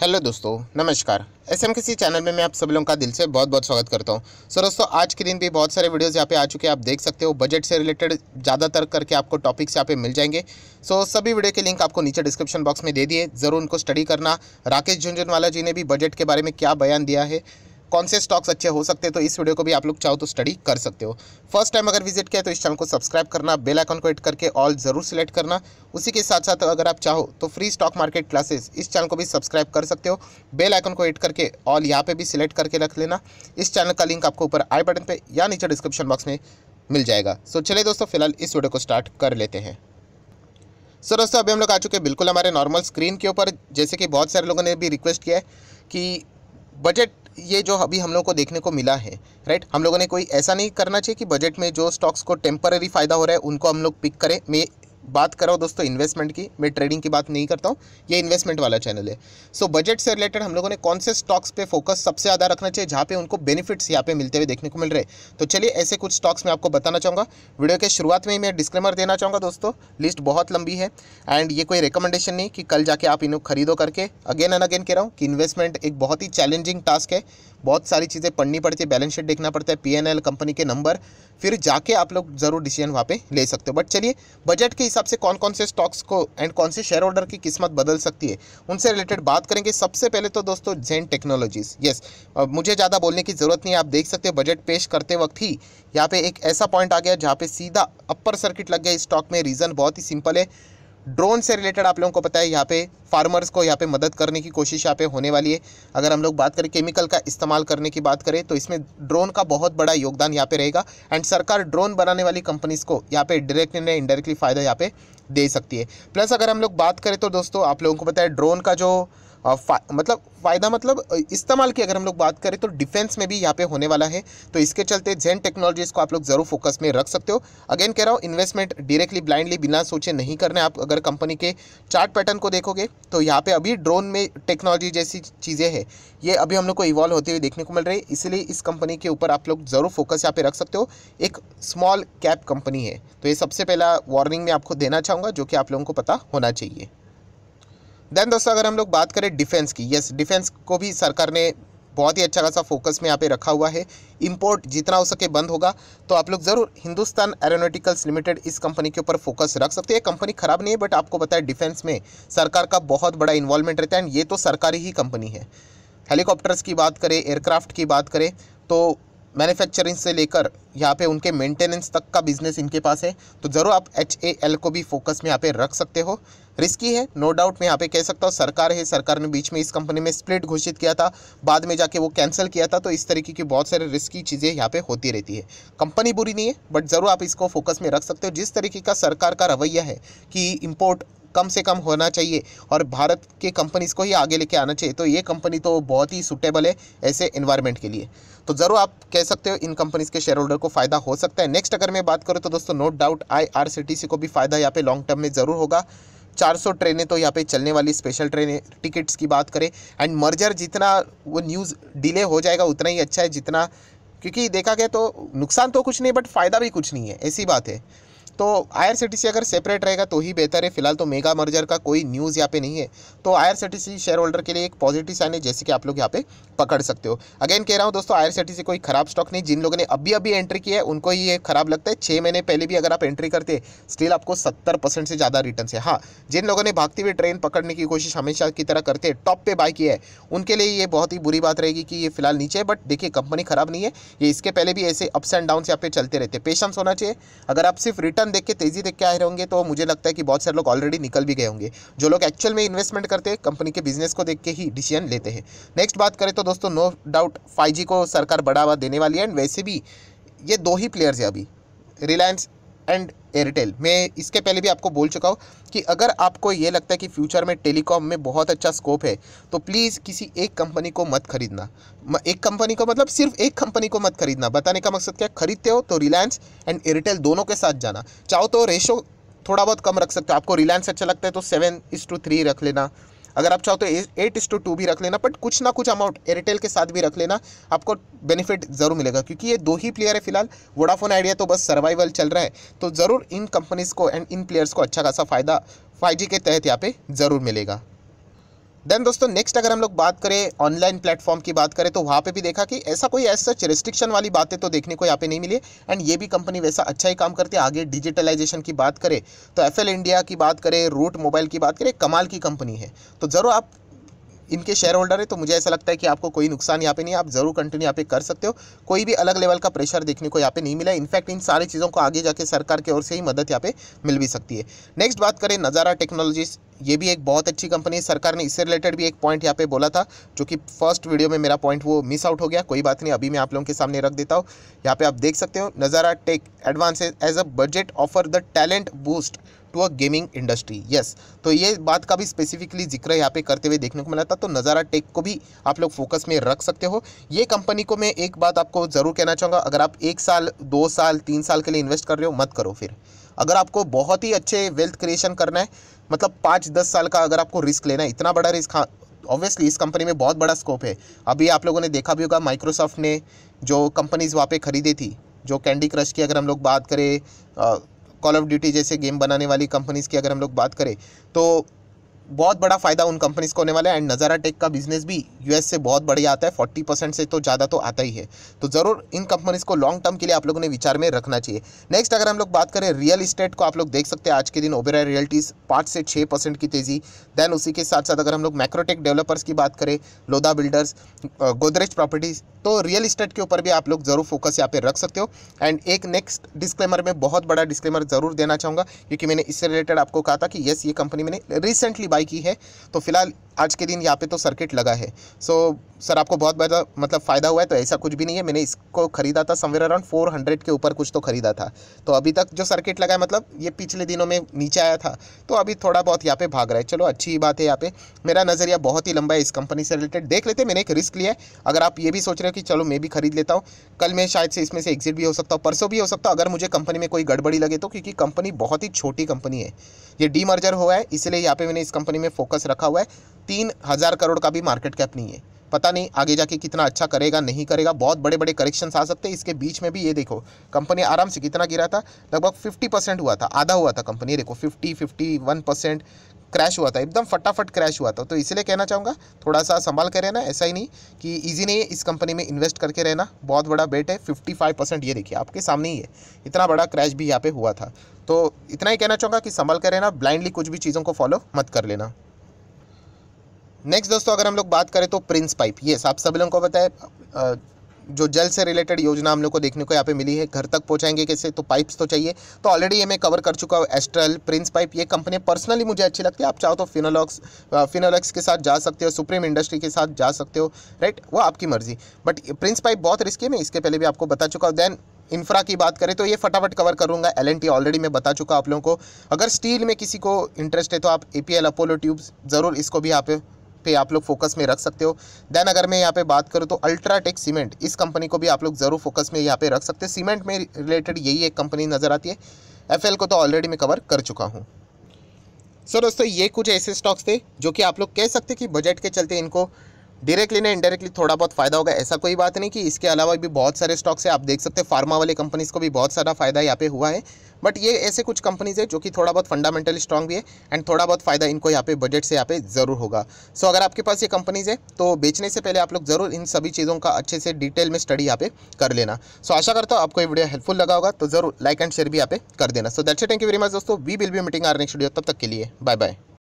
hello दोस्तों नमस्कार S M किसी चैनल में मैं आप सब लोगों का दिल से बहुत बहुत स्वागत करता हूं सर दोस्तों आज के दिन भी बहुत सारे वीडियोस यहाँ पे आ चुके हैं आप देख सकते हो बजट से रिलेटेड ज़्यादातर करके आपको टॉपिक्स यहाँ पे मिल जाएंगे सो so, सभी वीडियो के लिंक आपको नीचे डिस्क्रिप्शन बॉक्स में दे दिए ज़रूर उनको स्टडी करना राकेश झुंझुनवाला जी ने भी बजट के बारे में क्या बयान दिया है कौन से स्टॉक्स अच्छे हो सकते हैं तो इस वीडियो को भी आप लोग चाहो तो स्टडी कर सकते हो फर्स्ट टाइम अगर विजिट किया तो इस चैनल को सब्सक्राइब करना बेल आइकन को हिट करके ऑल जरूर सिलेक्ट करना उसी के साथ साथ अगर आप चाहो तो फ्री स्टॉक मार्केट क्लासेस इस चैनल को भी सब्सक्राइब कर सकते हो बेल आइकन को हिट करके ऑल यहाँ पर भी सिलेक्ट करके रख लेना इस चैनल का लिंक आपको ऊपर आई बटन पर या नीचे डिस्क्रिप्शन बॉक्स में मिल जाएगा सो चलिए दोस्तों फिलहाल इस वीडियो को स्टार्ट कर लेते हैं सो so, दोस्तों अभी हम लोग आ चुके हैं बिल्कुल हमारे नॉर्मल स्क्रीन के ऊपर जैसे कि बहुत सारे लोगों ने भी रिक्वेस्ट किया है कि बजट ये जो अभी हम लोग को देखने को मिला है राइट हम लोगों ने कोई ऐसा नहीं करना चाहिए कि बजट में जो स्टॉक्स को टेम्पररी फ़ायदा हो रहा है उनको हम लोग पिक करें मे बात कर रहा हूँ दोस्तों इन्वेस्टमेंट की मैं ट्रेडिंग की बात नहीं करता हूँ ये इन्वेस्टमेंट वाला चैनल है सो so, बजट से रिलेटेड हम लोगों ने कौन से स्टॉक्स पे फोकस सबसे ज़्यादा रखना चाहिए जहाँ पे उनको बेनिफिट्स यहाँ पे मिलते हुए देखने को मिल रहे तो चलिए ऐसे कुछ स्टॉक्स मैं आपको बताना चाहूँगा वीडियो के शुरुआत में ही मैं डिस्क्लेमर देना चाहूँगा दोस्तों लिस्ट बहुत लंबी है एंड ये कोई रिकमेंडेशन नहीं कि कल जाके आप इनको खरीदो करके अगेन एंड अगेन कह रहा हूँ कि इन्वेस्टमेंट एक बहुत ही चैलेंजिंग टास्क है बहुत सारी चीज़ें पढ़नी पड़ती है बैलेंस शीट देखना पड़ता है पी कंपनी के नंबर फिर जाके आप लोग ज़रूर डिसीजन वहाँ पर ले सकते हो बट चलिए बजट के हिसाब से कौन कौन से स्टॉक्स को एंड कौन से शेयर होल्डर की किस्मत बदल सकती है उनसे रिलेटेड बात करेंगे सबसे पहले तो दोस्तों जेन टेक्नोलॉजीज यस मुझे ज़्यादा बोलने की ज़रूरत नहीं है आप देख सकते बजट पेश करते वक्त ही यहाँ पे एक ऐसा पॉइंट आ गया जहाँ पे सीधा अपर सर्किट लग गया इस स्टॉक में रीज़न बहुत ही सिंपल है ड्रोन से रिलेटेड आप लोगों को पता है यहाँ पे फार्मर्स को यहाँ पे मदद करने की कोशिश यहाँ पे होने वाली है अगर हम लोग बात करें केमिकल का इस्तेमाल करने की बात करें तो इसमें ड्रोन का बहुत बड़ा योगदान यहाँ पे रहेगा एंड सरकार ड्रोन बनाने वाली कंपनीज़ को यहाँ पे डायरेक्टली या इनडायरेक्टली फ़ायदा यहाँ पे दे सकती है प्लस अगर हम लोग बात करें तो दोस्तों आप लोगों को पता है ड्रोन का जो फा, मतलब फ़ायदा मतलब इस्तेमाल की अगर हम लोग बात करें तो डिफेंस में भी यहाँ पे होने वाला है तो इसके चलते जेन टेक्नोलॉजीज़ को आप लोग ज़रूर फोकस में रख सकते हो अगेन कह रहा हूँ इन्वेस्टमेंट डायरेक्टली ब्लाइंडली बिना सोचे नहीं करने आप अगर कंपनी के चार्ट पैटर्न को देखोगे तो यहाँ पर अभी ड्रोन में टेक्नोलॉजी जैसी चीज़ें हैं ये अभी हम लोग को इवॉल्व होते हुए देखने को मिल रही है इसलिए इस कंपनी के ऊपर आप लोग ज़रूर फोकस यहाँ पे रख सकते हो एक स्मॉल कैप कंपनी है तो ये सबसे पहला वार्निंग मैं आपको देना चाहूँगा जो कि आप लोगों को पता होना चाहिए दैन दोस्तों अगर हम लोग बात करें डिफेंस की यस डिफेंस को भी सरकार ने बहुत ही अच्छा खासा फोकस में यहाँ पे रखा हुआ है इंपोर्ट जितना हो सके बंद होगा तो आप लोग ज़रूर हिंदुस्तान एरोनोटिकल्स लिमिटेड इस कंपनी के ऊपर फोकस रख सकते हैं कंपनी ख़राब नहीं है बट आपको बताया डिफेंस में सरकार का बहुत बड़ा इन्वॉल्वमेंट रहता है एंड ये तो सरकारी ही कंपनी है हेलीकॉप्टर्स की बात करें एयरक्राफ्ट की बात करें तो मैन्युफैक्चरिंग से लेकर यहाँ पे उनके मेंटेनेंस तक का बिजनेस इनके पास है तो ज़रूर आप एच ए एल को भी फोकस में यहाँ पे रख सकते हो रिस्की है नो डाउट मैं यहाँ पे कह सकता हूँ सरकार है सरकार ने बीच में इस कंपनी में स्प्लिट घोषित किया था बाद में जाके वो कैंसिल किया था तो इस तरीके की बहुत सारी रिस्की चीज़ें यहाँ पे होती रहती है कंपनी बुरी नहीं है बट ज़रूर आप इसको फोकस में रख सकते हो जिस तरीके का सरकार का रवैया है कि इम्पोर्ट कम से कम होना चाहिए और भारत के कंपनीज़ को ही आगे लेके आना चाहिए तो ये कंपनी तो बहुत ही सुटेबल है ऐसे इन्वायरमेंट के लिए तो ज़रूर आप कह सकते हो इन कंपनीज़ के शेयर होल्डर को फ़ायदा हो सकता है नेक्स्ट अगर मैं बात करूँ तो दोस्तों नो डाउट आई को भी फ़ायदा यहाँ पे लॉन्ग टर्म में ज़रूर होगा 400 ट्रेनें तो यहाँ पे चलने वाली स्पेशल ट्रेनें टिकट्स की बात करें एंड मर्जर जितना वो न्यूज़ डिले हो जाएगा उतना ही अच्छा है जितना क्योंकि देखा गया तो नुकसान तो कुछ नहीं बट फ़ायदा भी कुछ नहीं है ऐसी बात है तो आई अगर सेपरेट रहेगा तो ही बेहतर है फिलहाल तो मेगा मर्जर का कोई न्यूज़ यहाँ पे नहीं है तो आई शेयर होल्डर के लिए एक पॉजिटिव साइन है जैसे कि आप लोग यहाँ पे पकड़ सकते हो अगेन कह रहा हूँ दोस्तों आई कोई खराब स्टॉक नहीं जिन लोगों ने अभी अभी एंट्री की है उनको ही ये खराब लगता है छः महीने पहले भी अगर आप एंट्री करते स्टिल आपको सत्तर से ज़्यादा रिटर्न है हाँ जिन लोगों ने भागती हुई ट्रेन पकड़ने की कोशिश हमेशा की तरह करते हैं टॉप पे बाय किया है उनके लिए ये बहुत ही बुरी बात रहेगी कि ये फिलहाल नीचे है बट देखिए कंपनी खराब नहीं है ये इसके पहले भी ऐसे अप्स एंड डाउन यहाँ पे चलते रहते पेशेंस होना चाहिए अगर आप सिर्फ रिटर्न रिटर्न देख के तेज़ी देख के आए होंगे तो मुझे लगता है कि बहुत सारे लोग ऑलरेडी निकल भी गए होंगे जो लोग एक्चुअल में इन्वेस्टमेंट करते हैं कंपनी के बिजनेस को देख के ही डिसीजन लेते हैं नेक्स्ट बात करें तो दोस्तों नो डाउट फाइव को सरकार बढ़ावा देने वाली है एंड वैसे भी ये दो ही प्लेयर्स हैं अभी रिलायंस एंड एयरटेल मैं इसके पहले भी आपको बोल चुका हूँ कि अगर आपको ये लगता है कि फ्यूचर में टेलीकॉम में बहुत अच्छा स्कोप है तो प्लीज़ किसी एक कंपनी को मत खरीदना एक कंपनी को मतलब सिर्फ एक कंपनी को मत खरीदना बताने का मकसद क्या खरीदते हो तो रिलायंस एंड एयरटेल दोनों के साथ जाना चाहो तो रेशो थोड़ा बहुत कम रख सकते हो आपको रिलायंस अच्छा लगता है तो सेवन इस टू थ्री रख लेना अगर आप चाहो तो एट इस टू टू भी रख लेना बट कुछ ना कुछ अमाउंट एयरटेल के साथ भी रख लेना आपको बेनिफिट ज़रूर मिलेगा क्योंकि ये दो ही प्लेयर है फिलहाल वोडाफोन आइडिया तो बस सर्वाइवल चल रहा है तो ज़रूर इन कंपनीज़ को एंड इन प्लेयर्स को अच्छा खासा फ़ायदा फाइव के तहत यहाँ पे ज़रूर मिलेगा देन दोस्तों नेक्स्ट अगर हम लोग बात करें ऑनलाइन प्लेटफॉर्म की बात करें तो वहाँ पे भी देखा कि ऐसा कोई ऐसा सच रिस्ट्रिक्शन वाली बातें तो देखने को यहाँ पे नहीं मिली एंड ये भी कंपनी वैसा अच्छा ही काम करती है आगे डिजिटलाइजेशन की बात करें तो एफ इंडिया की बात करें रूट मोबाइल की बात करें कमाल की कंपनी है तो ज़रूर आप इनके शेयर होल्डर है तो मुझे ऐसा लगता है कि आपको कोई नुकसान यहाँ पे नहीं आप ज़रूर कंटिन्यू यहाँ पे कर सकते हो कोई भी अलग लेवल का प्रेशर देखने को यहाँ पे नहीं मिला इनफैक्ट इन सारी चीज़ों को आगे जाके सरकार की ओर से ही मदद यहाँ पे मिल भी सकती है नेक्स्ट बात करें नज़ारा टेक्नोलॉजीज़ ये भी एक बहुत अच्छी कंपनी है सरकार ने इससे रिलेटेड भी एक पॉइंट यहाँ पे बोला था जो कि फर्स्ट वीडियो में मेरा पॉइंट वो मिस आउट हो गया कोई बात नहीं अभी मैं आप लोगों के सामने रख देता हूँ यहाँ पे आप देख सकते हो Nazara tech advance as a budget offer the talent boost to a gaming industry yes तो ये बात का भी स्पेसिफिकली जिक्र यहाँ पे करते हुए देखने को मिला था तो नज़ारा टेक को भी आप लोग फोकस में रख सकते हो ये कंपनी को मैं एक बात आपको ज़रूर कहना चाहूँगा अगर आप एक साल दो साल तीन साल के लिए इन्वेस्ट कर रहे हो मत करो फिर अगर आपको बहुत ही अच्छे वेल्थ क्रिएशन करना है मतलब पाँच दस साल का अगर आपको रिस्क लेना है इतना बड़ा रिस्क हाँ ऑब्वियसली इस कंपनी में बहुत बड़ा स्कोप है अभी आप लोगों ने देखा भी होगा माइक्रोसॉफ्ट ने जो कंपनीज़ वहाँ पे खरीदी थी जो कैंडी क्रश की अगर हम लोग बात करें कॉल ऑफ ड्यूटी जैसे गेम बनाने वाली कंपनीज़ की अगर हम लोग बात करें तो बहुत बड़ा फ़ायदा उन कंपनीज़ को होने वाला है एंड नज़ारा टेक का बिजनेस भी यूएस से बहुत बढ़िया आता है फोर्टी परसेंट से तो ज़्यादा तो आता ही है तो ज़रूर इन कंपनीज़ को लॉन्ग टर्म के लिए आप लोगों ने विचार में रखना चाहिए नेक्स्ट अगर हम लोग बात करें रियल इस्टेट को आप लोग देख सकते हैं आज के दिन ओबेरा रियल्टीज़ पाँच से छः परसेंट की तेज़ी देन उसी के साथ साथ अगर हम लोग मैक्रोटेक डेवलपर्स की बात करें लोधा बिल्डर्स गोदरेज प्रॉपर्टीज़ तो रियल इस्टेट के ऊपर भी आप लोग ज़रूर फोकस यहाँ पे रख सकते हो एंड एक नेक्स्ट डिस्क्लेमर में बहुत बड़ा डिस्क्लेमर ज़रूर देना चाहूँगा क्योंकि मैंने इससे रिलेटेड आपको कहा था कि येस ये कंपनी मैंने रिसेंटली अप्लाई की है तो फिलहाल आज के दिन यहाँ पे तो सर्किट लगा है सो so, सर आपको बहुत ज़्यादा मतलब फ़ायदा हुआ है तो ऐसा कुछ भी नहीं है मैंने इसको ख़रीदा था समवेयर अराउंड फोर हंड्रेड के ऊपर कुछ तो ख़रीदा था तो अभी तक जो सर्किट लगा है मतलब ये पिछले दिनों में नीचे आया था तो अभी थोड़ा बहुत यहाँ पे भाग रहा है चलो अच्छी बात है यहाँ पे मेरा नज़रिया बहुत ही लंबा है इस कंपनी से रिलेटेड देख लेते मैंने एक रिस्क लिया है अगर आप ये भी सोच रहे हो कि चलो मैं भी खरीद लेता हूँ कल मैं शायद से इसमें से एग्जिट भी हो सकता हूँ परसों भी हो सकता हूँ अगर मुझे कंपनी में कोई गड़बड़ी लगे तो क्योंकि कंपनी बहुत ही छोटी कंपनी है ये मर्जर हुआ है इसलिए यहाँ पे मैंने इस कंपनी में फोकस रखा हुआ है तीन हज़ार करोड़ का भी मार्केट कैप नहीं है पता नहीं आगे जाके कितना अच्छा करेगा नहीं करेगा बहुत बड़े बड़े करेक्शन आ सकते हैं इसके बीच में भी ये देखो कंपनी आराम से कितना गिरा था लगभग फिफ्टी परसेंट हुआ था आधा हुआ था कंपनी देखो fifty fifty one percent crash हुआ था एकदम फटाफट क्रैश हुआ था तो इसलिए कहना चाहूँगा थोड़ा सा संभाल कर रहना ऐसा ही नहीं कि ईजी नहीं है इस कंपनी में इन्वेस्ट करके रहना बहुत बड़ा बेट है फिफ्टी फाइव परसेंट ये देखिए आपके सामने ही है इतना बड़ा क्रैश भी यहाँ पर हुआ था तो इतना ही कहना चाहूँगा कि संभाल कर रहना ब्लाइंडली कुछ भी चीज़ों को फॉलो मत कर लेना नेक्स्ट दोस्तों अगर हम लोग बात करें तो प्रिंस पाइप ये आप सभी लोगों को पता है जो जल से रिलेटेड योजना हम लोग को देखने को यहाँ पे मिली है घर तक पहुँचाएंगे कैसे तो पाइप्स तो चाहिए तो ऑलरेडी ये मैं कवर कर चुका हूँ एस्ट्रल प्रिंस पाइप ये कंपनी पर्सनली मुझे अच्छी लगती है आप चाहो तो फिनोलॉक्स फिनोलॉक्स के साथ जा सकते हो सुप्रीम इंडस्ट्री के साथ जा सकते हो राइट वो आपकी मर्जी बट प्रिंस पाइप बहुत रिस्की है मैं इसके पहले भी आपको बता चुका हूँ देन इंफ्रा की बात करें तो ये फटाफट कवर करूंगा एल एन टी ऑलरेडी मैं बता चुका आप लोगों को अगर स्टील में किसी को इंटरेस्ट है तो आप A P L Apollo Tubes ज़रूर इसको भी यहाँ पे पे आप लोग फोकस में रख सकते हो देन अगर मैं यहाँ पे बात करूँ तो अल्ट्राटेक सीमेंट इस कंपनी को भी आप लोग ज़रूर फोकस में यहाँ पे रख सकते हो सीमेंट में रिलेटेड यही एक कंपनी नज़र आती है एफ को तो ऑलरेडी मैं कवर कर चुका हूँ सो दोस्तों ये कुछ ऐसे स्टॉक्स थे जो कि आप लोग कह सकते कि बजट के चलते इनको डायरेक्टली ना इनडायरेक्टली थोड़ा बहुत फ़ायदा होगा ऐसा कोई बात नहीं कि इसके अलावा भी बहुत सारे स्टॉक्स है आप देख सकते हैं फार्मा वाले कंपनीज़ को भी बहुत सारा फ़ायदा यहाँ पे हुआ है बट ये ऐसे कुछ कंपनीज़ है जो कि थोड़ा बहुत फंडामेंटली स्ट्रॉन्ग भी है एंड थोड़ा बहुत फ़ायदा इनको यहाँ पे बजट से यहाँ पे ज़रूर होगा सो so, अगर आपके पास ये कंपनीज़ है तो बेचने से पहले आप लोग ज़रूर इन सभी चीज़ों का अच्छे से डिटेल में स्टडी यहाँ पे कर लेना सो so, आशा करता हूँ आपको ये वीडियो हेल्पफुल लगा होगा तो ज़रूर लाइक एंड शेयर भी यहाँ पे कर देना so that's thank you very much दोस्तों we will be meeting our next video तब तक के लिए बाय बाय